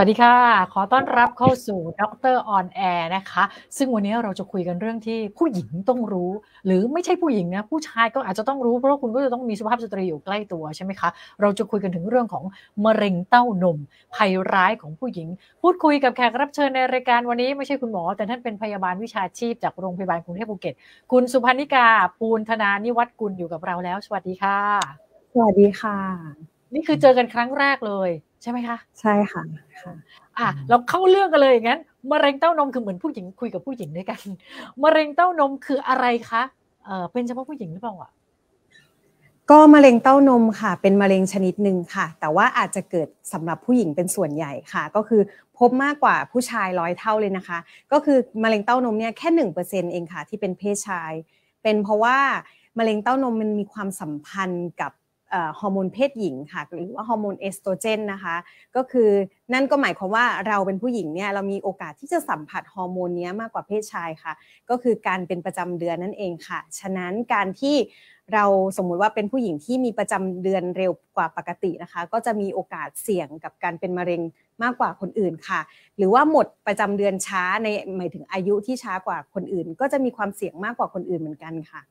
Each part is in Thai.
วัสดีค่ะ ขอต้อนรับเข้าสู่ดรออนแอร์นะคะ ซึ่งวันนี้เราจะคุยกันเรื่องที่ผู้หญิงต้องรู้ หรือไม่ใช่ผู้หญิงนะผู้ชายก็อาจจะต้องรู้เพราะคุณก็จะต้องมีสุภาพสตรีอยู่ใกล้ตัวใช่ไหมคะ เราจะคุยกันถึงเรื่องของมะเร็งเต้านมภัยร้ายของผู้หญิง พูดคุยกับแขกรับเชิญในรายการวันนี้ ไม่ใช่คุณหมอ แต่ท่านเป็นพยาบาลวิชาชีพจากโรงพยาบาลกรุงเทพภูเก็ต คุณสุพนิกาปูนธนานิวัตกุลอยู่กับเราแล้ว สวัสดีค่ะ สวัสดีค่ะนี่คือเจอกันครั้งแรกเลย ใช่ไหมคะใช่ค่ะค่ะอ่ะเราเข้าเรื่องกันเลยอย่างนั้นมะเร็งเต้านมคือเหมือนผู้หญิงคุยกับผู้หญิงด้วยกันมะเร็งเต้านมคืออะไรคะเออเป็นเฉพาะผู้หญิงหรือเปล่าอ่ะก็มะเร็งเต้านมค่ะ เป็นมะเร็งชนิดหนึ่งค่ะ แต่ว่าอาจจะเกิดสำหรับผู้หญิงเป็นส่วนใหญ่ค่ะ ก็คือพบมากกว่าผู้ชายร้อยเท่าเลยนะคะ ก็คือมะเร็งเต้านมเนี่ยแค่หนึ่งเปอร์เซ็นเองค่ะที่เป็นเพศชาย เป็นเพราะว่ามะเร็งเต้านมมันมีความสัมพันธ์กับฮอร์โมนเพศหญิงค่ะหรือว่าฮอร์โมนเอสโตรเจนนะคะก็คือนั่นก็หมายความว่าเราเป็นผู้หญิงเนี่ยเรามีโอกาสที่จะสัมผัสฮอร์โมนนี้มากกว่าเพศชายค่ะก็คือการเป็นประจำเดือนนั่นเองค่ะ ฉะนั้นการที่เราสมมุติว่าเป็นผู้หญิงที่มีประจำเดือนเร็วกว่าปกตินะคะ ก็จะมีโอกาสเสี่ยงกับการเป็นมะเร็งมากกว่าคนอื่นค่ะ หรือว่าหมดประจำเดือนช้าในหมายถึงอายุที่ช้ากว่าคนอื่น ก็จะมีความเสี่ยงมากกว่าคนอื่นเหมือนกันค่ะ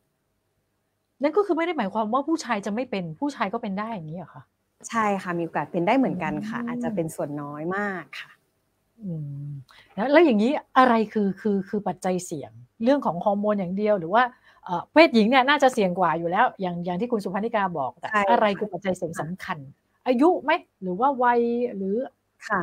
นั่นก็คือไม่ได้หมายความว่าผู้ชายจะไม่เป็นผู้ชายก็เป็นได้อย่างนี้เหรอคะใช่ค่ะมีโอกาสเป็นได้เหมือนกันค่ะ อาจจะเป็นส่วนน้อยมากค่ะแล้วแล้วอย่างนี้อะไรคือคือคือปัจจัยเสี่ยง เรื่องของฮอร์โมนอย่างเดียว หรือว่าเพศหญิงเนี่ยน่าจะเสี่ยงกว่าอยู่แล้ว อย่างอย่างที่คุณสุพนิกาบอกแต่อะไรคือปัจจัยเสี่ยงสำคัญ อายุไหมหรือว่าวัยหรือค่ะ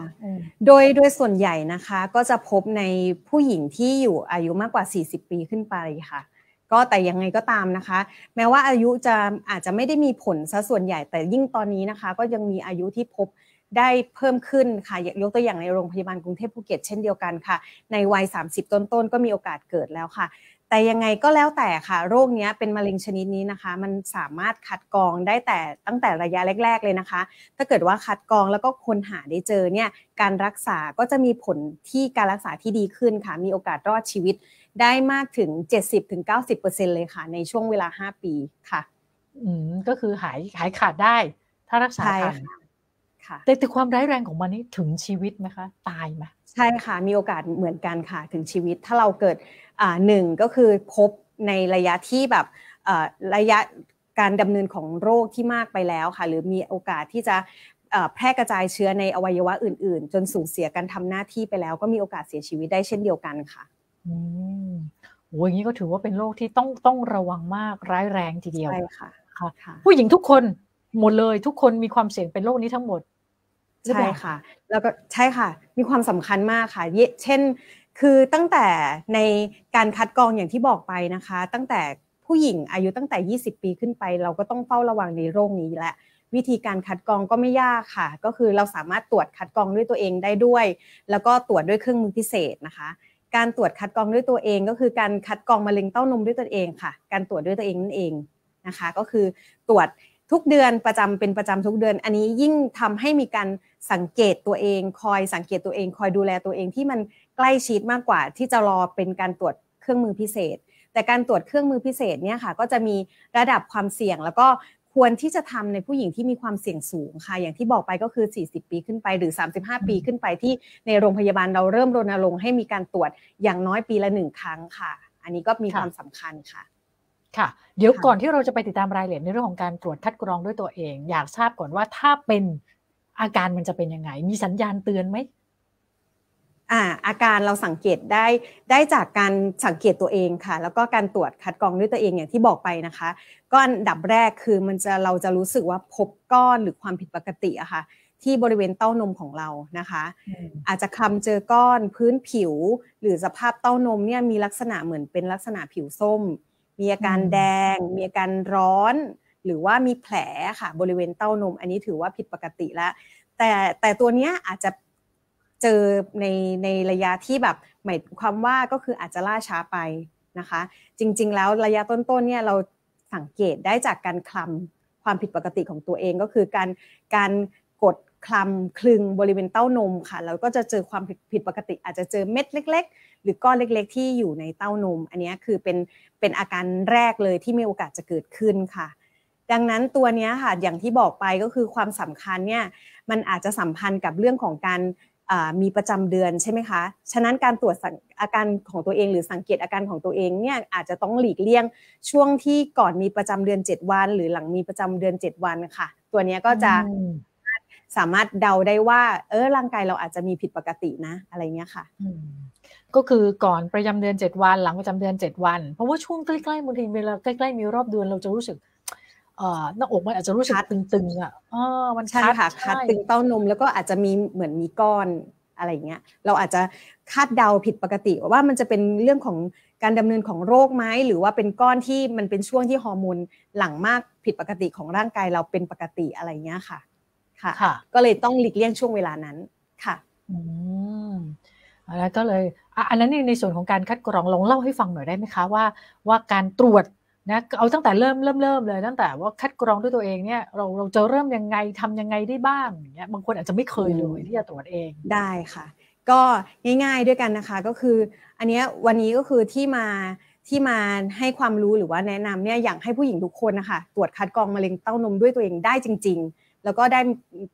โดยโดยส่วนใหญ่นะคะ ก็จะพบในผู้หญิงที่อยู่อายุมากกว่า 40 ปีขึ้นไปค่ะก็แต่ยังไงก็ตามนะคะ แม้ว่าอายุจะอาจจะไม่ได้มีผลซะส่วนใหญ่แต่ยิ่งตอนนี้นะคะ ก็ยังมีอายุที่พบได้เพิ่มขึ้นค่ะยกตัวอย่างในโรงพยาบาลกรุงเทพภูเก็ตเช่นเดียวกันค่ะ ในวัย30ต้นๆก็มีโอกาสเกิดแล้วค่ะ แต่ยังไงก็แล้วแต่ค่ะ โรคนี้เป็นมะเร็งชนิดนี้นะคะ มันสามารถคัดกรองได้แต่ตั้งแต่ระยะแรกๆเลยนะคะ ถ้าเกิดว่าคัดกรองแล้วก็ค้นหาได้เจอเนี่ยการรักษาก็จะมีผลที่การรักษาที่ดีขึ้นค่ะ มีโอกาสรอดชีวิตได้มากถึง70-90%เลยค่ะ ในช่วงเวลา5ปีค่ะ อืมก็คือหายหายขาดได้ ถ้ารักษาทันค่ะแต่แต่ความร้ายแรงของมันนี่ถึงชีวิตไหมคะ ตายไหมใช่ค่ะ มีโอกาสเหมือนกันค่ะ ถึงชีวิตถ้าเราเกิด อ่าหนึ่งก็คือพบในระยะที่แบบอ่าระยะการดำเนินของโรคที่มากไปแล้วค่ะ หรือมีโอกาสที่จะแพร่กระจายเชื้อในอวัยวะอื่น ๆ จนสูญเสียการทำหน้าที่ไปแล้วก็มีโอกาสเสียชีวิตได้เช่นเดียวกันค่ะอืมโอ้ยงนี้ก็ถือว่าเป็นโรคที่ต้องต้องระวังมากร้ายแรงทีเดียว ใช่ค่ะค่ะผู้หญิงทุกคนหมดเลยทุกคนมีความเสี่ยงเป็นโรคนี้ทั้งหมด ใช่ค่ะ แล้วก็ใช่ค่ะ มีความสำคัญมากค่ะเช่น คือตั้งแต่ในการคัดกรองอย่างที่บอกไปนะคะ ตั้งแต่ผู้หญิงอายุตั้งแต่20ปีขึ้นไป เราก็ต้องเฝ้าระวังในโรคนี้และ วิธีการคัดกรองก็ไม่ยากค่ะ ก็คือเราสามารถตรวจคัดกรองด้วยตัวเองได้ด้วย แล้วก็ตรวจด้วยเครื่องมือพิเศษนะคะการตรวจคัดกรองด้วยตัวเองก็คือการคัดกรองมะเร็งเต้านมด้วยตัวเองค่ะ การตรวจด้วยตัวเองนั่นเองนะคะ ก็คือตรวจทุกเดือนประจำเป็นประจำทุกเดือนอันนี้ยิ่งทำให้มีการสังเกตตัวเอง คอยสังเกตตัวเอง คอยดูแลตัวเองที่มันใกล้ชิดมากกว่าที่จะรอเป็นการตรวจเครื่องมือพิเศษ แต่การตรวจเครื่องมือพิเศษเนี่ยค่ะ ก็จะมีระดับความเสี่ยงแล้วก็ควรที่จะทำในผู้หญิงที่มีความเสี่ยงสูงค่ะ อย่างที่บอกไปก็คือ40ปีขึ้นไปหรือ35ปีขึ้นไปที่ในโรงพยาบาลเราเริ่มรณรงค์ให้มีการตรวจอย่างน้อยปีละหนึ่งครั้งค่ะ อันนี้ก็มีความสำคัญค่ะ ค่ะ เดี๋ยวก่อนที่เราจะไปติดตามรายละเอียดในเรื่องของการตรวจคัดกรองด้วยตัวเองอยากทราบก่อนว่าถ้าเป็นอาการมันจะเป็นยังไง มีสัญญาณเตือนไหมอาอาการเราสังเกตได้ได้จากการสังเกตตัวเองค่ะ แล้วก็การตรวจคัดกรองด้วยตัวเองอย่างที่บอกไปนะคะก็อันดับแรกคือมันจะเราจะรู้สึกว่าพบก้อนหรือความผิดปกติอะค่ะที่บริเวณเต้านมของเรานะคะ อาจจะคลำเจอก้อนพื้นผิว หรือสภาพเต้านมเนี่ยมีลักษณะเหมือนเป็นลักษณะผิวส้ม มีอาการแดง มีอาการร้อนหรือว่ามีแผลค่ะบริเวณเต้านมอันนี้ถือว่าผิดปกติแล้วแต่แต่ตัวเนี้ยอาจจะเจอในในระยะที่แบบหมายความว่าก็คืออาจจะล่าช้าไปนะคะ จริงๆแล้วระยะต้นๆเนี่ยเราสังเกตได้จากการคลำความผิดปกติของตัวเองก็คือการการกดคลำคลึงบริเวณเต้านมค่ะเราก็จะเจอความผิดปกติอาจจะเจอเม็ดเล็ก ๆ หรือก้อนเล็กๆที่อยู่ในเต้านมอันนี้คือเป็นเป็นอาการแรกเลยที่มีโอกาสจะเกิดขึ้นค่ะ ดังนั้นตัวนี้ค่ะอย่างที่บอกไปก็คือความสำคัญเนี่ยมันอาจจะสัมพันธ์กับเรื่องของการมีประจำเดือนใช่ไหมคะ ฉะนั้นการตรวจอาการของตัวเอง หรือสังเกตอาการของตัวเองเนี่ยอาจจะต้องหลีกเลี่ยง ช่วงที่ก่อนมีประจำเดือน 7 วัน หรือหลังมีประจำเดือน7วันค่ะตัวนี้ก็จะสามารถเดาได้ว่า เออร่างกายเราอาจจะมีผิดปกตินะ อะไรเงี้ยค่ะก็คือก่อนประจำเดือน 7 วัน หลังประจำเดือน7วัน เพราะว่าช่วงใกล้ๆบางทีเวลาใกล้ๆมีรอบเดือนเราจะรู้สึกหน้าอกมันอาจจะรู้สึกตึงๆอ่ะมันชัดค่ะคัดตึงเต้านมแล้วก็อาจจะมีเหมือนมีก้อนอะไรเงี้ย เราอาจจะคาดเดาผิดปกติ ว่ามันจะเป็นเรื่องของการดำเนินของโรคไหมหรือว่าเป็นก้อนที่มันเป็นช่วงที่ฮอร์โมนหลังมากผิดปกติของร่างกายเราเป็นปกติอะไรเงี้ยค่ะค่ะ ก็เลยต้องหลีกเลี่ยงช่วงเวลานั้นค่ะอืมแล้วก็เลยอันนั้นในส่วนของการคัดกรองลองเล่าให้ฟังหน่อยได้ไหมคะว่าว่าการตรวจนะเอาตั้งแต่เริ่มเริ่มเริ่มเลย ตั้งแต่ว่าคัดกรองด้วยตัวเองเนี่ยเราเราจะเริ่มยังไงทำยังไงได้บ้างเนี่ยบางคนอาจจะไม่เคยเลยที่จะตรวจเองได้ค่ะ ก็ง่ายๆด้วยกันนะคะก็คืออันนี้วันนี้ก็คือที่มาที่มาให้ความรู้หรือว่าแนะนำเนี่ยอยากให้ผู้หญิงทุกคนนะคะตรวจคัดกรองมะเร็งเต้านมด้วยตัวเองได้จริง ๆแล้วก็ได้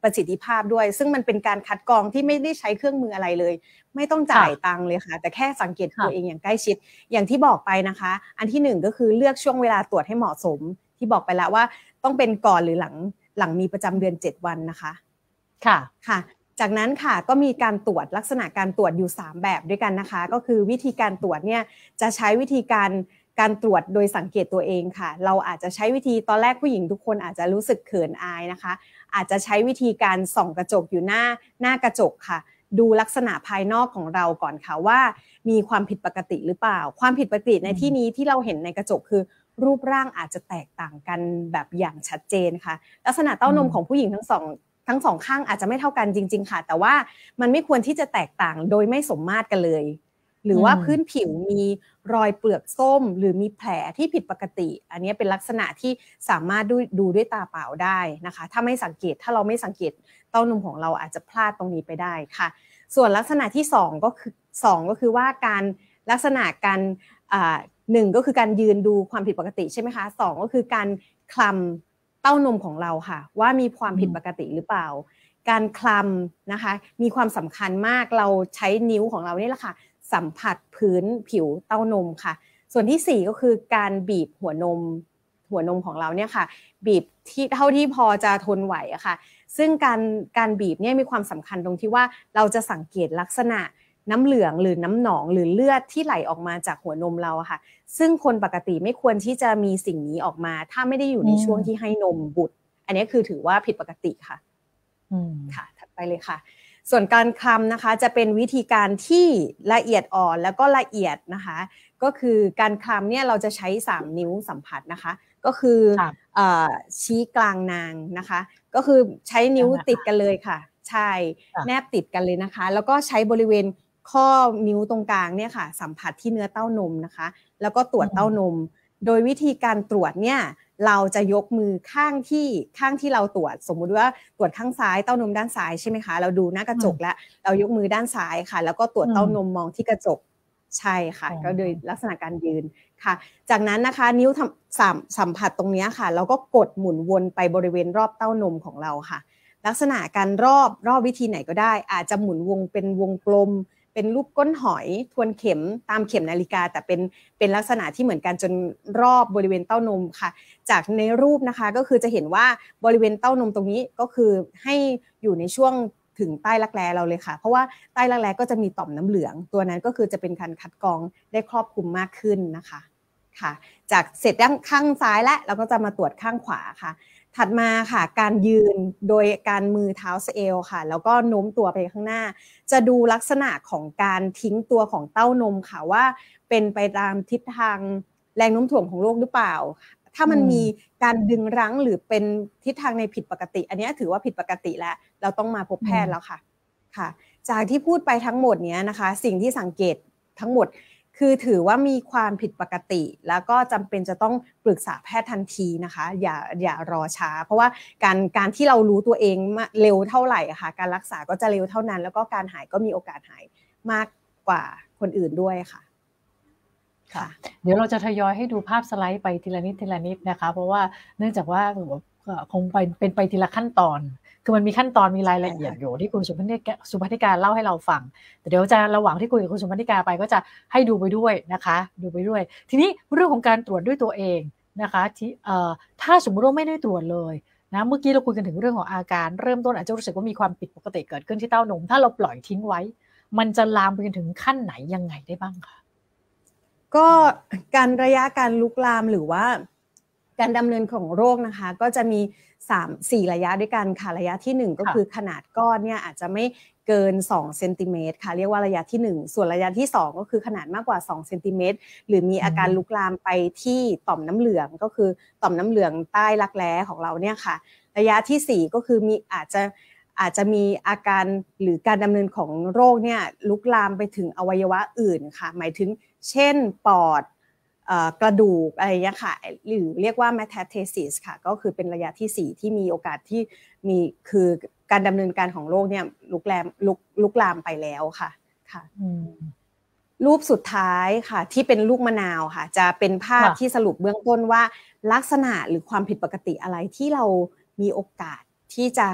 ประสิทธิภาพด้วย ซึ่งมันเป็นการคัดกรองที่ไม่ได้ใช้เครื่องมืออะไรเลย ไม่ต้องจ่ายตังค์เลยค่ะ แต่แค่สังเกตตัวเองอย่างใกล้ชิด อย่างที่บอกไปนะคะ อันที่หนึ่งก็คือเลือกช่วงเวลาตรวจให้เหมาะสม ที่บอกไปแล้วว่าต้องเป็นก่อนหรือหลังหลังมีประจำเดือน 7 วันนะคะ ค่ะค่ะ จากนั้นค่ะก็มีการตรวจลักษณะการตรวจอยู่ 3 แบบด้วยกันนะคะ ก็คือวิธีการตรวจเนี่ยจะใช้วิธีการการตรวจโดยสังเกตตัวเองค่ะ เราอาจจะใช้วิธีตอนแรกผู้หญิงทุกคนอาจจะรู้สึกเขินอายนะคะ อาจจะใช้วิธีการส่องกระจกอยู่หน้าหน้ากระจกค่ะ ดูลักษณะภายนอกของเราก่อนค่ะว่า มีความผิดปกติหรือเปล่า ความผิดปกติในที่นี้ที่เราเห็นในกระจกคือ รูปร่างอาจจะแตกต่างกันแบบอย่างชัดเจนค่ะ ลักษณะเต้านมของผู้หญิงทั้งสอง ทั้งสอง ข้าง อาจจะไม่เท่ากันจริง ๆ ค่ะ แต่ว่ามันไม่ควรที่จะแตกต่างโดยไม่สมมาตรกันเลยหรือว่าพื้นผิวมีรอยเปลือกส้ม หรือมีแผลที่ผิดปกติ อันนี้เป็นลักษณะที่สามารถดูดูด้วยตาเปล่าได้นะคะ ถ้าไม่สังเกตถ้าเราไม่สังเกตเต้านมของเราอาจจะพลาดตรงนี้ไปได้ค่ะ ส่วนลักษณะที่2ก็คือ2 ก็คือว่าการลักษณะการหนึ่งก็คือการยืนดูความผิดปกติใช่ไหมคะสองก็คือการคลำเต้านมของเราค่ะว่ามีความผิดปกติหรือเปล่า การคลำนะคะมีความสำคัญมากเราใช้นิ้วของเรานี่แหละค่ะสัมผัสพื้นผิวเต้านมค่ะ ส่วนที่4ก็คือการบีบหัวนม หัวนมของเราเนี่ยค่ะ บีบที่เท่าที่พอจะทนไหวอะค่ะ ซึ่งการการบีบเนี่ยมีความสำคัญตรงที่ว่าเราจะสังเกตลักษณะ น้ำเหลืองหรือน้ำหนองหรือเลือดที่ไหลออกมาจากหัวนมเราค่ะ ซึ่งคนปกติไม่ควรที่จะมีสิ่งนี้ออกมา ถ้าไม่ได้อยู่ในช่วงที่ให้นมบุตร อันนี้คือถือว่าผิดปกติค่ะค่ะ ถัดไปเลยค่ะส่วนการคลำนะคะจะเป็นวิธีการที่ละเอียดอ่อนแล้วก็ละเอียดนะคะ ก็คือการคลำเนี่ยเราจะใช้ 3 นิ้วสัมผัสนะคะ ก็คืออชี้กลางนางนะคะ ก็คือใช้นิ้วติดกันเลยค่ะ ใช่ แนบติดกันเลยนะคะ แล้วก็ใช้บริเวณข้อนิ้วตรงกลางเนี่ยค่ะ สัมผัสที่เนื้อเต้านมนะคะ แล้วก็ตรวจเต้านม โดยวิธีการตรวจเนี่ยเราจะยกมือข้างที่ข้างที่เราตรวจ สมมุติว่าตรวจข้างซ้ายเต้านมด้านซ้ายใช่ไหมคะเราดูหน้ากระจกแล้วเรายกมือด้านซ้ายค่ะ แล้วก็ตรวจเต้านมมองที่กระจกใช่ค่ะก็โดยลักษณะการยืนค่ะ จากนั้นนะคะ นิ้วสามสัมผัสตรงนี้ค่ะเราก็กดหมุนวนไปบริเวณรอบเต้านมของเราค่ะ ลักษณะการรอบรอบวิธีไหนก็ได้อาจจะหมุนวงเป็นวงกลมเป็นรูปก้นหอยทวนเข็มตามเข็มนาฬิกา แต่เป็นเป็นลักษณะที่เหมือนกันจนรอบบริเวณเต้านมค่ะ จากในรูปนะคะก็คือจะเห็นว่าบริเวณเต้านมตรงนี้ก็คือให้อยู่ในช่วงถึงใต้รักแร้เราเลยค่ะ เพราะว่าใต้รักแร้ก็จะมีต่อมน้ำเหลือง ตัวนั้นก็คือจะเป็นการคัดกรองได้ครอบคลุมมากขึ้นนะคะค่ะ จากเสร็จด้านข้างซ้ายและเราก็จะมาตรวจข้างขวาค่ะถัดมาค่ะ การยืนโดยการมือเท้าสเอลค่ะ แล้วก็โน้มตัวไปข้างหน้า จะดูลักษณะของการทิ้งตัวของเต้านมค่ะว่าเป็นไปตามทิศทางแรงโน้มถ่วงของโลกหรือเปล่า ถ้ามันมีการดึงรั้งหรือเป็นทิศทางในผิดปกติ อันนี้ถือว่าผิดปกติแล้ว เราต้องมาพบแพทย์แล้วค่ะค่ะ จากที่พูดไปทั้งหมดเนี้ยนะคะ สิ่งที่สังเกตทั้งหมดคือถือว่ามีความผิดปกติ แล้วก็จำเป็นจะต้องปรึกษาแพทย์ทันทีนะคะอย่าอย่ารอช้า เพราะว่าการการที่เรารู้ตัวเองเร็วเท่าไหร่ค่ะ การรักษาก็จะเร็วเท่านั้น แล้วก็การหายก็มีโอกาสหายมากกว่าคนอื่นด้วยค่ะค่ะเดี๋ยวเราจะทยอยให้ดูภาพสไลด์ไปทีละนิดทีละนิดนะคะ เพราะว่าเนื่องจากว่าคงไปเป็นไปทีละขั้นตอนคือมันมีขั้นตอนมีรายละเอียดอยู่ที่คุณสุพันิกาสุพนิกาเล่าให้เราฟัง แต่เดี๋ยวจะระหว่างที่คุยกับคุณสุพันิกาไปก็จะให้ดูไปด้วยนะคะ ดูไปด้วย ทีนี้เรื่องของการตรวจด้วยตัวเองนะคะที่เออ่ถ้าสมมติว่าไม่ได้ตรวจเลยนะเมื่อกี้เราคุยกันถึงเรื่องของอาการเริ่มต้นอาจจะรู้สึกว่ามีความผิดปกติเกิดขึ้นที่เต้านมถ้าเราปล่อยทิ้งไว้ มันจะลามไปจนถึงขั้นไหนยังไงได้บ้างคะก็การระยะการลุกลามหรือว่าการดำเนินของโรคนะคะก็จะมี 3 4 ระยะด้วยกันค่ะระยะที่ 1 ก็คือขนาดก้อนเนี่ยอาจจะไม่เกิน2เซนติเมตรค่ะ เรียกว่าระยะที่ 1 ส่วนระยะที่ 2 ก็คือขนาดมากกว่า2เซนติเมตรหรือมีอาการลุกลามไปที่ต่อมน้ำเหลืองก็คือต่อมน้ำเหลืองใต้รักแร้ของเราเนี่ยค่ะ ระยะที่ 4 ก็คือมีอาจจะอาจจะมีอาการหรือการดำเนินของโรคเนี่ยลุกลามไปถึงอวัยวะอื่นค่ะ หมายถึงเช่นปอดกระดูกอะไรเงี้ยค่ะหรือเรียกว่า metastasis ค่ะก็คือเป็นระยะที่ 4 ที่มีโอกาสที่มี คือการดำเนินการของโรคเนี่ยลุกแรมลุกลุกลามไปแล้วค่ะค่ะรูปสุดท้ายค่ะที่เป็นลูกมะนาวค่ะจะเป็นภาพที่สรุปเบื้องต้นว่าลักษณะหรือความผิดปกติอะไรที่เรามีโอกาสที่จะ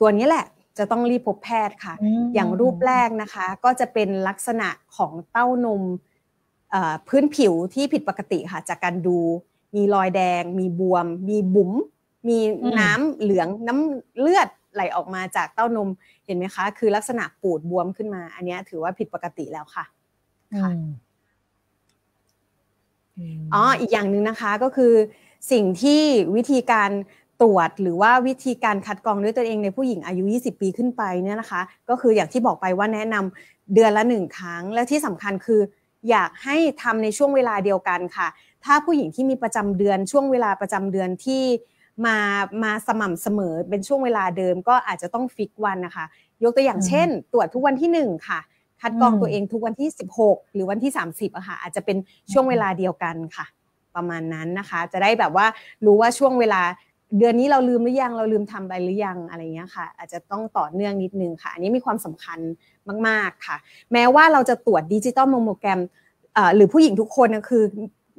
ตัวนี้แหละจะต้องรีบพบแพทย์ค่ะ อย่างรูปแรกนะคะ ก็จะเป็นลักษณะของเต้านมพื้นผิวที่ผิดปกติค่ะจากการดู มีรอยแดง มีบวม มีบุ๋มมีน้ำเหลืองน้ำเลือดไหลออกมาจากเต้านม เห็นไหมคะ คือลักษณะปูดบวมขึ้นมา อันนี้ถือว่าผิดปกติแล้วค่ะค่ะอ๋ออีกอย่างหนึ่งนะคะก็คือสิ่งที่วิธีการตรวจหรือว่าวิธีการคัดกรองด้วยตัวเองในผู้หญิงอายุ 20 ปีขึ้นไปเนี่ยนะคะ ก็คืออย่างที่บอกไปว่าแนะนำเดือนละหนึ่งครั้งและที่สำคัญคืออยากให้ทำในช่วงเวลาเดียวกันค่ะ ถ้าผู้หญิงที่มีประจำเดือนช่วงเวลาประจำเดือนที่มามาสม่ำเสมอเป็นช่วงเวลาเดิม ก็อาจจะต้องฟิกวันนะคะยกตัวอย่างเช่น ตรวจทุกวันที่1ค่ะคัดกรองตัวเองทุกวันที่ 16 หรือวันที่ 30อะค่ะ อาจจะเป็นช่วงเวลาเดียวกันค่ะ ประมาณนั้นนะคะ จะได้แบบว่ารู้ว่าช่วงเวลาเดือนนี้เราลืมหรือยัง เราลืมทำไปหรือยังอะไรเงี้ยค่ะ อาจจะต้องต่อเนื่องนิดนึงค่ะอันนี้มีความสำคัญมากๆค่ะ แม้ว่าเราจะตรวจดิจิตอลโมโมแกรมหรือผู้หญิงทุกคนคือ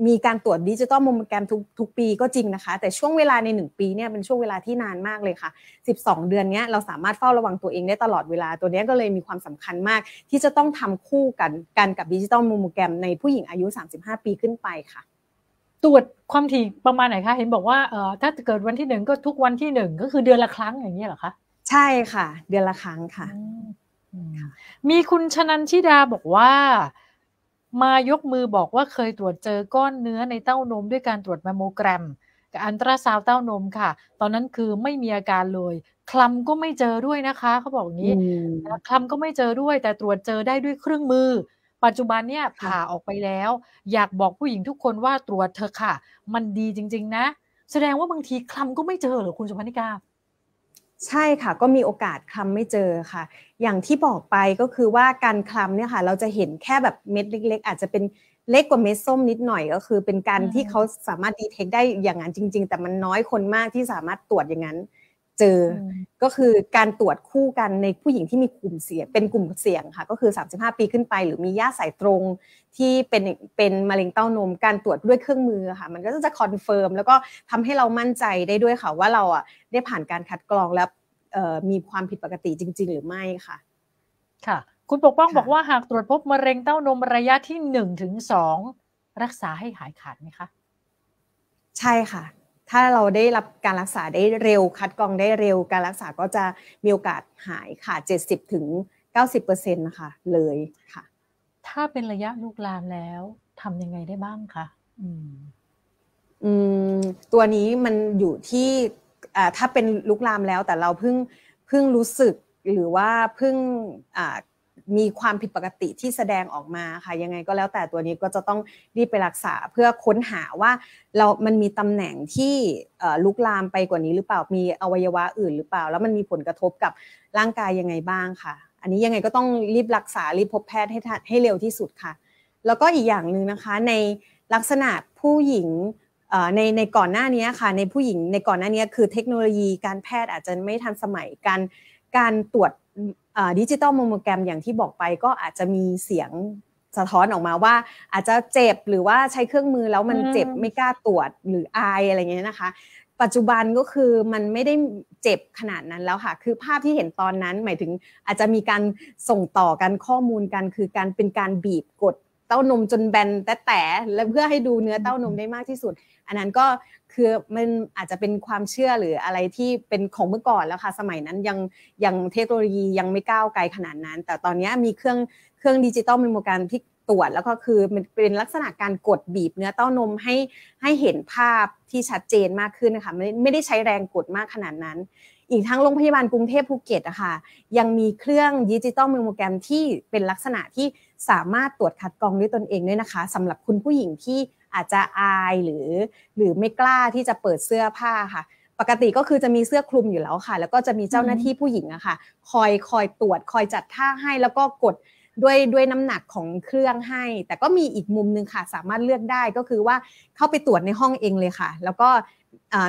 มีการตรวจดิจิตอลโมโมแกรมทุกทุกปีก็จริงนะคะ แต่ช่วงเวลาใน 1 ปีเนี่ยเป็นช่วงเวลาที่นานมากเลยค่ะ 12 เดือนนี้เราสามารถเฝ้าระวังตัวเองได้ตลอดเวลา ตัวนี้ก็เลยมีความสำคัญมาก ที่จะต้องทำคู่กันกันกับดิจิตอลโมโมแกรมในผู้หญิงอายุ 35 ปีขึ้นไปค่ะตรวจความถี่ประมาณไหนคะเห็นบอกว่าเออถ้าเกิดวันที่หนึ่งก็ทุกวันที่หนึ่งก็คือเดือนละครั้งอย่างนี้เหรอคะใช่ค่ะ เดือนละครั้งค่ะ มีคุณชนันชิดาบอกว่ามายกมือบอกว่าเคยตรวจเจอก้อนเนื้อในเต้านมด้วยการตรวจแมมโมแกรม กับอันตราซาวเต้านมค่ะ ตอนนั้นคือไม่มีอาการเลย คลำก็ไม่เจอด้วยนะคะเขาบอกงี้คลำก็ไม่เจอด้วย แต่ตรวจเจอได้ด้วยเครื่องมือปัจจุบันเนี่ยผ่าออกไปแล้วอยากบอกผู้หญิงทุกคนว่าตรวจเธอค่ะ มันดีจริงๆนะแสดงว่าบางทีคลำก็ไม่เจอหรอคุณสุพนิกาใช่ค่ะ ก็มีโอกาสคลำไม่เจอค่ะ อย่างที่บอกไปก็คือว่าการคลำเนี่ยค่ะ เราจะเห็นแค่แบบเม็ดเล็ก ๆ อาจจะเป็นเล็กกว่าเม็ดส้มนิดหน่อย ก็คือ เป็นการที่เขาสามารถดีเทคได้อย่างนั้นจริง ๆ แต่มันน้อยคนมากที่สามารถตรวจอย่างนั้นจอก็คือการตรวจคู่กันในผู้หญิงที่มีกลุ่มเสี่ยงเป็นกลุ่มเสี่ยงค่ะ ก็คือ35 ปีขึ้นไป หรือมีญาติสายตรงที่เป็นเป็นมะเร็งเต้านมการตรวจด้วยเครื่องมือค่ะ มันก็จะคอนเฟิร์มแล้วก็ทำให้เรามั่นใจได้ด้วยค่ะ ว่าเราอ่ะได้ผ่านการคัดกรองแล้วมีความผิดปกติจริง ๆ หรือไม่ค่ะ ค่ะ คุณปกป้องบอกว่าหากตรวจพบมะเร็งเต้านมระยะที่1ถึง2รักษาให้หายขาดไหมคะใช่ค่ะถ้าเราได้รับการรักษาได้เร็วคัดกรองได้เร็ว การรักษาก็จะมีโอกาสหายค่ะ70ถึง90%นะคะเลยค่ะ ถ้าเป็นระยะลุกลามแล้วทำยังไงได้บ้างคะอืมอืมตัวนี้มันอยู่ที่ถ้าเป็นลุกลามแล้วแต่เราเพิ่งเพิ่งรู้สึกหรือว่าเพิ่งมีความผิดปกติที่แสดงออกมาค่ะยังไงก็แล้วแต่ตัวนี้ก็จะต้องรีบไปรักษาเพื่อค้นหาว่า เรา มันมีตำแหน่งที่ลุกลามไปกว่านี้ หรือเปล่ามีอวัยวะอื่นหรือเปล่า แล้วมันมีผลกระทบกับร่างกายยังไงบ้างค่ะ อันนี้ยังไงก็ต้องรีบรักษารีบพบแพทย์ให้ให้เร็วที่สุดค่ะ แล้วก็อีกอย่างหนึ่งนะคะ ในลักษณะผู้หญิงในในก่อนหน้านี้ค่ะในผู้หญิงในก่อนหน้านี้คือเทคโนโลยีการแพทย์อาจจะไม่ทันสมัยการการตรวจดิจิตอลโมโมแกรมอย่างที่บอกไปก็อาจจะมีเสียงสะท้อนออกมาว่า อาจจะเจ็บหรือว่าใช้เครื่องมือแล้วมันเจ็บไม่กล้า ตรวจหรืออาย อะไรเงี้ยนะคะ ปัจจุบันก็คือมันไม่ได้เจ็บขนาดนั้นแล้วค่ะคือภาพที่เห็นตอนนั้นหมายถึงอาจจะมีการส่งต่อกันข้อมูลกันคือการเป็นการบีบกดเต้านมจนแบนแต่แต่และเพื่อให้ดูเนื้อเต้านมได้มากที่สุด อันนั้นก็คือมันอาจจะเป็นความเชื่อหรืออะไรที่เป็นของเมื่อก่อนแล้วค่ะสมัยนั้นยังยังเทคโนโลยียังไม่ก้าวไกลขนาดนั้น แต่ตอนนี้มีเครื่องเครื่องดิจิตอลมมโมการที่ตรวจแล้วก็คือมันเป็นลักษณะการกดบีบ เนื้อเต้านมให้ให้เห็นภาพที่ชัดเจนมากขึ้นนะคะไม่ไม่ได้ใช้แรงกดมากขนาดนั้นอีกทั้งโรงพยาบาลกรุงเทพภูเก็ตนะคะยังมีเครื่องดิจิตอลเมโมแกรม ที่เป็นลักษณะที่สามารถตรวจคัดกรองด้วยตนเองด้วยนะคะสำหรับคุณผู้หญิงที่อาจจะอายหรือ หรือไม่กล้าที่จะเปิดเสื้อผ้าค่ะ ปกติก็คือจะมีเสื้อคลุมอยู่แล้วค่ะ แล้วก็จะมีเจ้าหน้าที่ผู้หญิงอะค่ะคอยคอยตรวจคอยจัดท่าให้ แล้วก็กดด้วยด้วยน้ำหนักของเครื่องให้ แต่ก็มีอีกมุมนึงค่ะ สามารถเลือกได้ก็คือว่าเข้าไปตรวจในห้องเองเลยค่ะ แล้วก็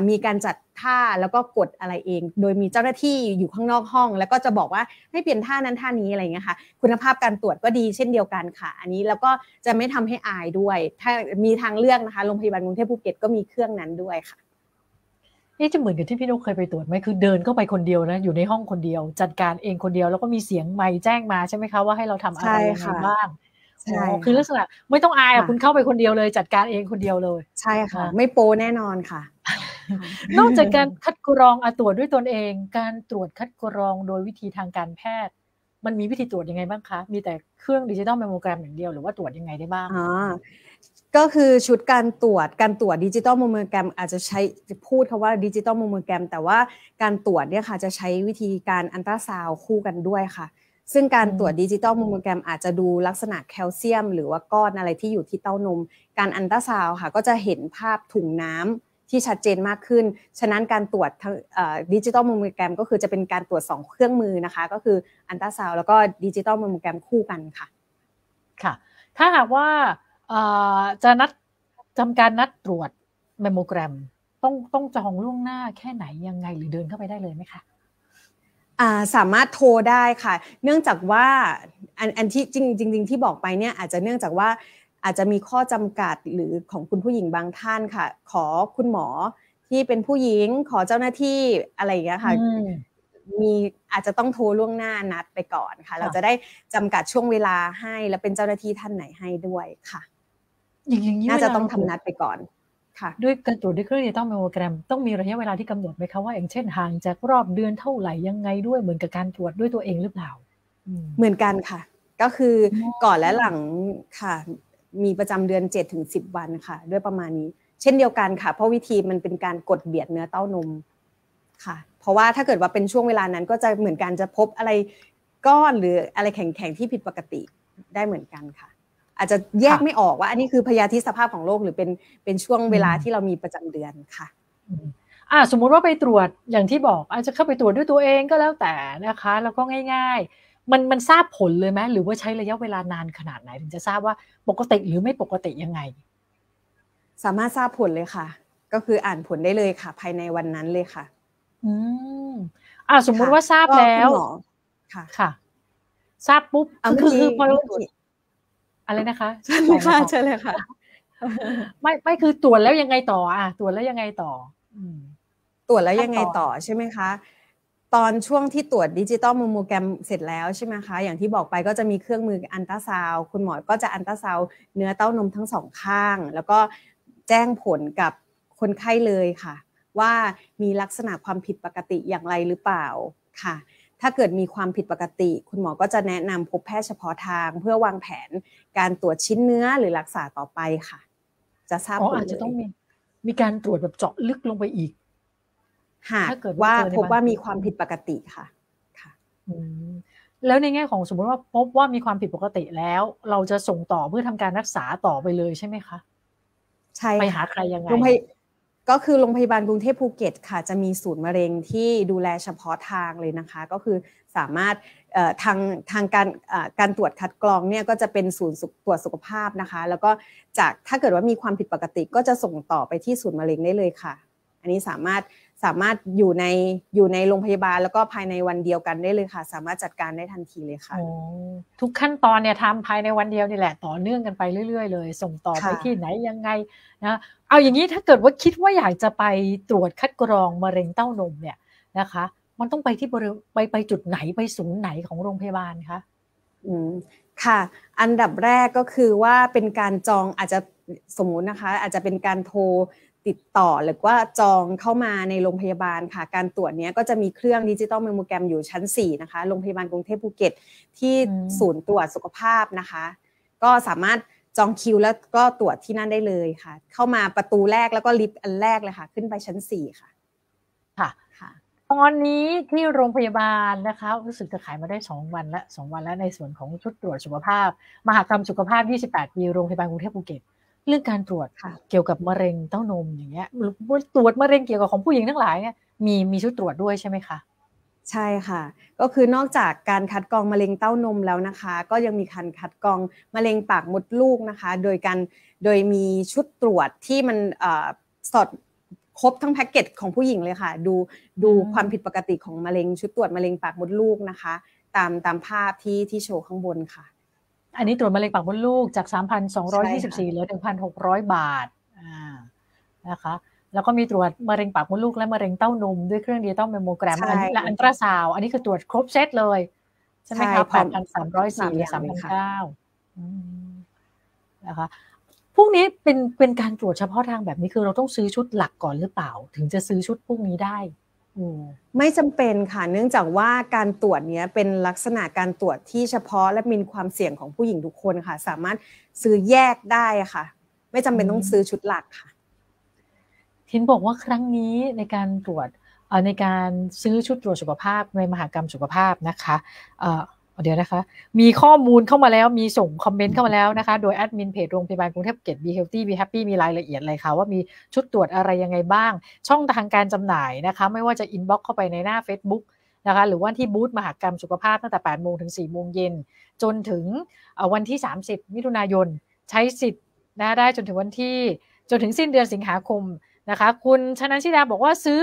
มีการจัดท่าแล้วก็กดอะไรเอง โดยมีเจ้าหน้าที่อยู่ข้างนอกห้อง แล้วก็จะบอกว่าให้เปลี่ยนท่านั้นท่านี้อะไรเงี้ยค่ะ คุณภาพการตรวจก็ดีเช่นเดียวกันค่ะ อันนี้แล้วก็จะไม่ทำให้อายด้วย ถ้ามีทางเลือกนะคะโรงพยาบาลกรุงเทพภูเก็ตก็มีเครื่องนั้นด้วยค่ะ นี่จะเหมือนกับที่พี่นกเคยไปตรวจไหมคือเดินเข้าไปคนเดียวนะ อยู่ในห้องคนเดียว จัดการเองคนเดียวแล้วก็มีเสียงไม้แจ้งมาใช่ไหมคะว่าให้เราทำอะไรบ้างใช่คือลักษณะไม่ต้องอายอ่ะคุณเข้าไปคนเดียวเลย จัดการเองคนเดียวเลย ใช่ค่ะ ไม่โปแน่นอนค่ะนอกจากการคัดกรองอตรวจด้วยตนเอง การตรวจคัดกรองโดยวิธีทางการแพทย์ มันมีวิธีตรวจยังไงบ้างคะมีแต่เครื่องดิจิตอลแมมโมแกรมอย่างเดียวหรือว่าตรวจยังไงได้บ้างอก็คือชุดการตรวจการตรวจดิจิตอลโมเมแกรม อาจจะใช้พูดคาว่าดิจิตอลโมเมแกรมแต่ว่าการตรวจเนี่ยค่ะจะใช้วิธีการอันตราซาวคู่กันด้วยค่ะซึ่งการตรวจดิจิตอลโมเมแกรม อาจจะดูลักษณะแคลเซียม หรือว่าก้อนอะไรที่อยู่ที่เต้านมการอันตราซาวค่ะก็จะเห็นภาพถุงน้ำที่ชัดเจนมากขึ้น ฉะนั้นการตรวจดิจิตอลโมโมแกรม ก็คือจะเป็นการตรวจ 2 เครื่องมือนะคะ ก็คืออันต้าซาวแล้วก็ดิจิตอลโมโมแกรมคู่กันค่ะ ค่ะ ถ้าหากว่าจะนัดทำการนัดตรวจเมโมแกรมต้องต้องจองล่วงหน้าแค่ไหนยังไงหรือเดินเข้าไปได้เลยไหมคะสามารถโทรได้ค่ะ เนื่องจากว่าอันอันที่จริงจริงที่บอกไปเนี่ยอาจจะเนื่องจากว่าอาจจะมีข้อจำกัดหรือของคุณผู้หญิงบางท่านค่ะ ขอคุณหมอที่เป็นผู้หญิงขอเจ้าหน้าที่อะไรอย่างเงี้ยค่ะมีอาจจะต้องโทรล่วงหน้านัดไปก่อนค่ะ เราจะได้จำกัดช่วงเวลาให้ และเป็นเจ้าหน้าที่ท่านไหนให้ด้วยค่ะ อย่างนี้น่าจะต้องทำนัดไปก่อน ค่ะ ด้วยการตรวจด้วยเครื่องดิจิตอลเมโรแกรมต้องมีระยะเวลาที่กำหนดไหมคะว่าอย่างเช่นห่างจากรอบเดือนเท่าไหร่ยังไงด้วย เหมือนกับการตรวจด้วยตัวเองหรือเปล่าเหมือนกันค่ะ ก็คือก่อนและหลังค่ะมีประจำเดือน7สิวันค่ะ ด้วยประมาณนี้ เช่นเดียวกันค่ะ เพราะวิธีมันเป็นการกดเบียดเนื้อเต้านมค่ะ เพราะว่าถ้าเกิดว่าเป็นช่วงเวลานั้น ก็จะเหมือนกันจะพบอะไรก้อนหรืออะไรแข็งๆที่ผิดปกติได้เหมือนกันค่ะ อาจจะแยกไม่ออกว่าอันนี้คือพยาธิสภาพของโรคหรือเป็นเป็นช่วงเวลาที่เรามีประจำเดือนค่ะอ่าสมมุติว่าไปตรวจอย่างที่บอก อาจจะเข้าไปตรวจด้วยตัวเองก็แล้วแต่นะคะ แล้วก็ง่ายมันมันทราบผลเลยไหมหรือว่าใช้ระยะเวลานานขนาดไหนถึงจะทราบว่าปกติหรือไม่ปกติยังไง สามารถทราบผลเลยค่ะ ก็คืออ่านผลได้เลยค่ะ ภายในวันนั้นเลยค่ะ อืมอ่าสมมุติว่าทราบแล้วค่ะ ค่ะ ทราบปุ๊บคือคือพออะไรนะคะใช่เลยค่ะเช่เลยค่ะ ไม่ไม่คือตรวจแล้วยังไงต่อ อ่ะตรวจแล้วยังไงต่อ อืมตรวจแล้วยังไงต่อใช่ไหมคะตอนช่วงที่ตรวจดิจิตอลมูมูแกรม เสร็จแล้วใช่ไหมคะอย่างที่บอกไปก็จะมีเครื่องมืออันต้าซาวคุณหมอก็จะอันต้าซาวเนื้อเต้านมทั้งสองข้าง แล้วก็แจ้งผลกับคนไข้เลยค่ะ ว่ามีลักษณะความผิดปกติอย่างไรหรือเปล่าค่ะ ถ้าเกิดมีความผิดปกติ คุณหมอก็จะแนะนำพบแพทย์เฉพาะทาง เพื่อวางแผนการตรวจชิ้นเนื้อหรือรักษาต่อไปค่ะ จะทราบผลอาจจะต้องมี มีการตรวจแบบเจาะลึกลงไปอีกหากว่าพบว่ามีความผิดปกติค่ะ ค่ะ แล้วในแง่ของสมมติว่าพบว่ามีความผิดปกติแล้ว เราจะส่งต่อเพื่อทำการรักษาต่อไปเลยใช่ไหมคะ ใช่ ไปหาใครยังไง ก็คือโรงพยาบาลกรุงเทพภูเก็ต ค่ะ จะมีศูนย์มะเร็งที่ดูแลเฉพาะทางเลยนะคะ ก็คือสามารถทางทางการการตรวจคัดกรองเนี่ยก็จะเป็นศูนย์ตรวจสุขภาพนะคะ แล้วก็จากถ้าเกิดว่ามีความผิดปกติก็จะส่งต่อไปที่ศูนย์มะเร็งได้เลยค่ะอันนี้สามารถสามารถอยู่ในอยู่ในโรงพยาบาลแล้วก็ภายในวันเดียวกันได้เลยค่ะ สามารถจัดการได้ทันทีเลยค่ะทุกขั้นตอนเนี่ยทำภายในวันเดียวนี่แหละต่อเนื่องกันไปเรื่อยๆเลยส่งต่อไปที่ไหนยังไงนะเอาอย่างนี้ถ้าเกิดว่าคิดว่าอยากจะไปตรวจคัดกรองมะเร็งเต้านมเนี่ยนะคะ มันต้องไปที่บริไปไปจุดไหนไปศูนย์ไหนของโรงพยาบาลคะอืมค่ะ อันดับแรกก็คือว่าเป็นการจองอาจจะสมมุตินะคะ อาจจะเป็นการโทรติดต่อหรือว่าจองเข้ามาในโรงพยาบาลค่ะ การตรวจนี้ก็จะมีเครื่องดิจิตอลเมมโมแกรมอยู่ชั้น 4 นะคะโรงพยาบาลกรุงเทพภูเก็ต ที่ศูนย์ตรวจสุขภาพนะคะ ก็สามารถจองคิวแล้วก็ตรวจที่นั่นได้เลยค่ะ เข้ามาประตูแรกแล้วก็ลิฟต์อันแรกเลยค่ะขึ้นไปชั้น4ค่ะค่ะค่ะ ตอนนี้ที่โรงพยาบาลนะคะรู้สึกจะขายมาได้ 2 วันละ2วันแล้วในส่วนของชุดตรวจสุขภาพ มหากรรมสุขภาพ 28ปีโรงพยาบาลกรุงเทพภูเก็ตเรื่องการตรวจเกี่ยวกับมะเร็งเต้านมอย่างเงี้ยตรวจมะเร็งเกี่ยวกับของผู้หญิงทั้งหลายเนี่ยมีมีชุดตรวจด้วยใช่ไหมคะใช่ค่ะ ก็คือนอกจากการคัดกรองมะเร็งเต้านมแล้วนะคะ ก็ยังมีการคัดกรองมะเร็งปากมดลูกนะคะ โดยการโดยมีชุดตรวจที่มันสอดครบทั้งแพ็กเกจของผู้หญิงเลยค่ะ ดูดูความผิดปกติของมะเร็งชุดตรวจมะเร็งปากมดลูกนะคะ ตามตามภาพที่ที่โชว์ข้างบนค่ะอันนี้ตรวจมะเร็งปากมดลูกจาก 3,224เหลือ 1,600 บาทนะคะ แล้วก็มีตรวจมะเร็งปากมดลูกและมะเร็งเต้านมด้วยเครื่องดิจิตอลเมโมแกรมอันนี้และอันตราซาว อันนี้คือตรวจครบเซตเลย ใช่ไหมคะ8,304เหลือ3,900นะคะพวกนี้เป็นเป็นการตรวจเฉพาะทางแบบนี้คือเราต้องซื้อชุดหลักก่อนหรือเปล่า ถึงจะซื้อชุดพวกนี้ได้ไม่จำเป็นค่ะเนื่องจากว่าการตรวจเนี้ยเป็นลักษณะการตรวจที่เฉพาะและมีความเสี่ยงของผู้หญิงทุกคนค่ะ สามารถซื้อแยกได้ค่ะ ไม่จำเป็นต้องซื้อชุดหลักค่ะ ทินบอกว่าครั้งนี้ในการตรวจในการซื้อชุดตรวจสุขภาพในมหากรรมสุขภาพนะคะเดี๋ยวนะคะ มีข้อมูลเข้ามาแล้ว มีส่งคอมเมนต์เข้ามาแล้วนะคะ โดยแอดมินเพจโรงพยาบาลกรุงเทพเกตบีเฮลตี้บีแฮปปี้มีรายละเอียดเลยค่ะว่ามีชุดตรวจอะไรยังไงบ้าง ช่องทางการจำหน่ายนะคะไม่ว่าจะอินบ็อกเข้าไปในหน้า Facebook นะคะหรือว่าที่บูธมหากรรมสุขภาพตั้งแต่8โมงถึง4โมงเย็น จนถึงวันที่ 30 มิถุนายน ใช้สิทธิ์นะได้จนถึงวันที่จนถึงสิ้นเดือนสิงหาคมนะคะคุณชนะชิดาบอกว่าซื้อ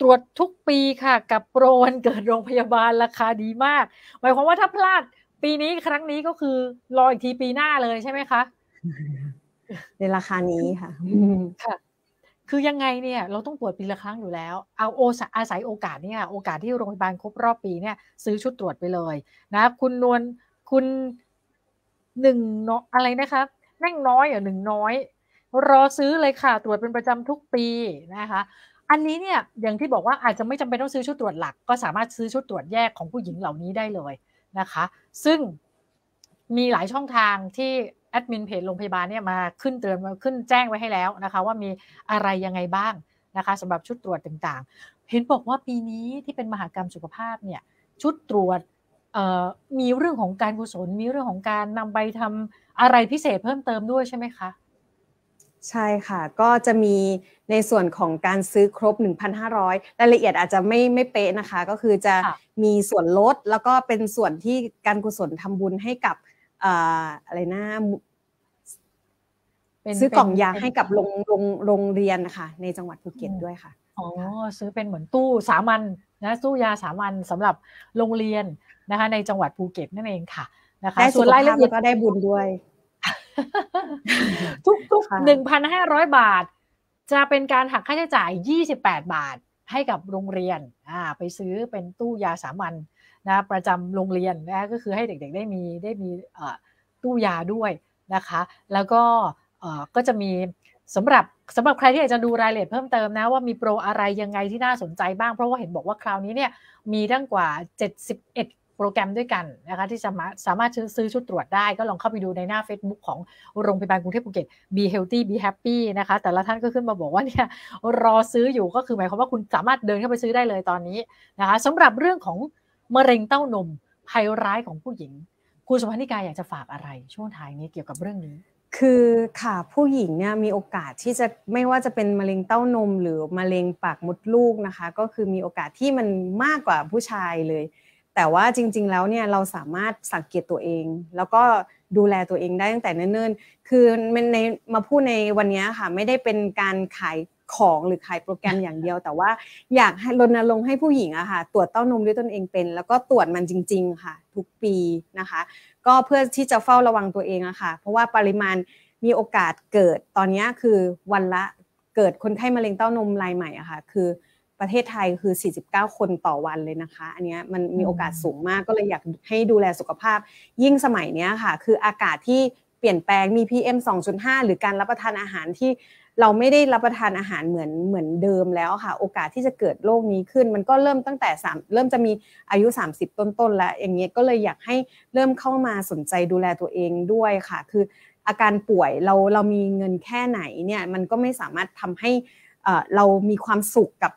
ตรวจทุกปีค่ะ กับโปรวันเกิดโรงพยาบาลราคาดีมาก หมายความว่าถ้าพลาดปีนี้ครั้งนี้ก็คือ รออีกทีปีหน้าเลยใช่ไหมคะในราคานี้ค่ะค่ะ คือยังไงเนี่ย เราต้องตรวจปีละครั้งอยู่แล้ว เอาโอสอาศัยโอกาสเนี่ยโอกาสที่โรงพยาบาลครบรอบปีเนี่ยซื้อชุดตรวจไปเลย นะ คุณนวลคุณหนึ่งเนาะอะไรนะคะแม่งน้อยอ่ะหนึ่งน้อยรอซื้อเลยค่ะ ตรวจเป็นประจำทุกปีนะคะอันนี้เนี่ยอย่างที่บอกว่าอาจจะไม่จำเป็นต้องซื้อชุดตรวจหลัก ก็สามารถซื้อชุดตรวจแยกของผู้หญิงเหล่านี้ได้เลยนะคะ ซึ่งมีหลายช่องทางที่แอดมินเพจโรงพยาบาลเนี่ยมาขึ้นเตือนมาขึ้นแจ้งไว้ให้แล้วนะคะว่ามีอะไรยังไงบ้างนะคะสำหรับชุดตรวจต่าง ๆ เห็นบอกว่าปีนี้ที่เป็นมหากรรมสุขภาพเนี่ยชุดตรวจมีเรื่องของการกุศลมีเรื่องของการนำไปทำอะไรพิเศษเพิ่มเติมด้วยใช่ไหมคะใช่ค่ะ ก็จะมีในส่วนของการซื้อครบ1,500รายละเอียดอาจจะไม่ไม่เป๊ะนะคะ ก็คือจะมีส่วนลด แล้วก็เป็นส่วนที่การกุศลทำบุญให้กับอะไรนะซื้อกล่องยางให้กับโรงโรงโรงเรียนนะคะในจังหวัดภูเก็ตด้วยค่ะ อ๋อซื้อเป็นเหมือนตู้สามัญนะตู้ยาสามัญสำหรับโรงเรียนนะคะ ในจังหวัดภูเก็ตนั่นเองค่ะ นะคะ ส่วนรายละเอียดก็ได้บุญด้วยทุกๆหนึ่งพันห้าร้อยบาท จะเป็นการหักค่าใช้จ่ายยี่สิบแปดบาทให้กับโรงเรียนอ่าไปซื้อเป็นตู้ยาสามัญนะประจำโรงเรียนนะก็คือให้เด็กๆ ได้มีได้มีตู้ยาด้วยนะคะ แล้วก็ก็จะมีสำหรับสำหรับใครที่อยากจะดูรายละเอียดเพิ่มเติมนะว่ามีโปรอะไรยังไงที่น่าสนใจบ้างเพราะว่าเห็นบอกว่าคราวนี้เนี่ยมีตั้งกว่าเเจ็ดสิบอ็ดโปรแกรมด้วยกันนะคะที่สามารถสามารถซื้อชุดตรวจได้ ก็ลองเข้าไปดูในหน้า Facebook ของโรงพยาบาลกรุงเทพภูเก็ต be healthy be happy นะคะแต่ละท่านก็ขึ้นมาบอกว่าเนี่ยรอซื้ออยู่ก็คือหมายความว่าคุณสามารถเดินเข้าไปซื้อได้เลยตอนนี้นะคะสำหรับเรื่องของมะเร็งเต้านมภัยร้ายของผู้หญิงคุณสมพนิกาอยากจะฝากอะไรช่วงท้ายนี้เกี่ยวกับเรื่องนี้ คือค่ะผู้หญิงเนี่ยมีโอกาสที่จะไม่ว่าจะเป็นมะเร็งเต้านม หรือมะเร็งปากมดลูกนะคะก็คือมีโอกาสที่มันมากกว่าผู้ชายเลยแต่ว่าจริงๆแล้วเนี่ยเราสามารถสังเกตตัวเอง แล้วก็ดูแลตัวเองได้ตั้งแต่เนิ่นๆคือมันในมาพูดในวันนี้ค่ะไม่ได้เป็นการขายของหรือขายโปรแกรมอย่างเดียว แต่ว่าอยากให้รณรงค์ให้ผู้หญิงอะค่ะตรวจเต้านมด้วยตนเองเป็น แล้วก็ตรวจมันจริงๆค่ะ ทุกปีนะคะ ก็เพื่อที่จะเฝ้าระวังตัวเองอะค่ะเพราะว่าปริมาณมีโอกาสเกิดตอนนี้คือวันละเกิดคนไข้มะเร็งเต้านมรายใหม่อะค่ะคือประเทศไทยคือ 49 คนต่อวันเลยนะคะ อันนี้มันมีโอกาสสูงมากก็เลยอยากให้ดูแลสุขภาพ ยิ่งสมัยนี้ค่ะ คืออากาศที่เปลี่ยนแปลง มี PM 2.5 หรือการรับประทานอาหารที่เราไม่ได้รับประทานอาหารเหมือนเหมือนเดิมแล้วค่ะ โอกาสที่จะเกิดโรคนี้ขึ้นมันก็เริ่มตั้งแต่3เริ่มจะมีอายุ 30 ต้นๆแล้วอย่างเงี้ยก็เลยอยากให้เริ่มเข้ามาสนใจดูแลตัวเองด้วยค่ะ คืออาการป่วยเราเรามีเงินแค่ไหนเนี่ยมันก็ไม่สามารถทำให้เรามีความสุขกับ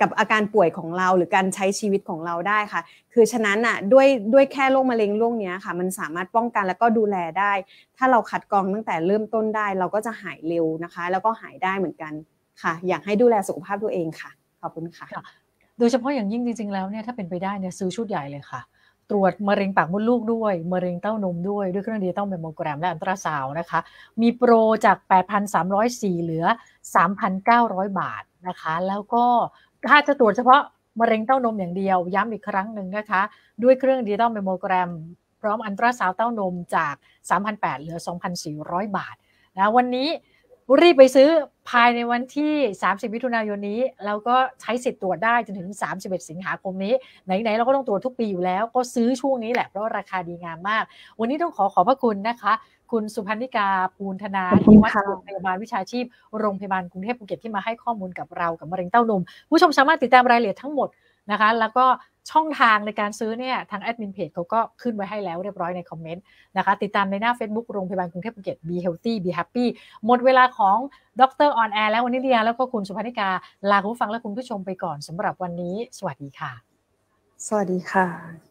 กับอาการป่วยของเราหรือการใช้ชีวิตของเราได้ค่ะ คือฉะนั้นอ่ะด้วยด้วยแค่โรคมะเร็งโรคนี้ค่ะ มันสามารถป้องกันแล้วก็ดูแลได้ ถ้าเราขัดกรองตั้งแต่เริ่มต้นได้ เราก็จะหายเร็วนะคะ แล้วก็หายได้เหมือนกันค่ะ อยากให้ดูแลสุขภาพตัวเองค่ะขอบคุณค่ะ โดยเฉพาะอย่างยิ่งจริงๆแล้วเนี่ยถ้าเป็นไปได้เนี่ยซื้อชุดใหญ่เลยค่ะตรวจมะเร็งปากมดลูกด้วยมะเร็งเต้านมด้วยด้วยเครื่องดีต้ตองเมมโมแกรมและอันตราซาวนะคะ มีโปรจาก 8,304 เหลือ 3,900 บาทนะคะ แล้วก็ถ้าจะตรวจเฉพาะมะเร็งเต้านมอย่างเดียวย้ำอีกครั้งหนึ่งนะคะ ด้วยเครื่องดีต้ตองเมมโมแกรม พร้อมอันตราซาวเต้านมจาก 3,800 เหลือ 2,400 บาทนะวันนี้รีบไปซื้อภายในวันที่ 30 มิถุนายนนี้แล้วก็ใช้สิทธิ์ตรวจได้จนถึง 31 สิงหาคมนี้ ไหน ๆ เราก็ต้องตรวจทุกปีอยู่แล้วก็ซื้อช่วงนี้แหละเพราะราคาดีงามมาก วันนี้ต้องขอขอบพระคุณนะคะ คุณสุพันธิกาภูนธนาที่วัดโรงพยาบาลวิชาชีพโรงพยาบาลกรุงเทพภูเก็ตที่มาให้ข้อมูลกับเรากับมะเร็งเต้านม ผู้ชมสามารถติดตามรายละเอียดทั้งหมดนะคะแล้วก็ช่องทางในการซื้อเนี่ยทางแอดมินเพจเขาก็ขึ้นไว้ให้แล้วเรียบร้อยในคอมเมนต์นะคะติดตามในหน้า Facebook โรงพยาบาลกรุงเทพภูเก็ต Be Healthy Be Happy หมดเวลาของดรออนแอร์แล้ววันนี้เดียแล้วก็คุณสุพนิกา ลาคุณฟังและคุณผู้ชมไปก่อนสำหรับวันนี้ สวัสดีค่ะ สวัสดีค่ะ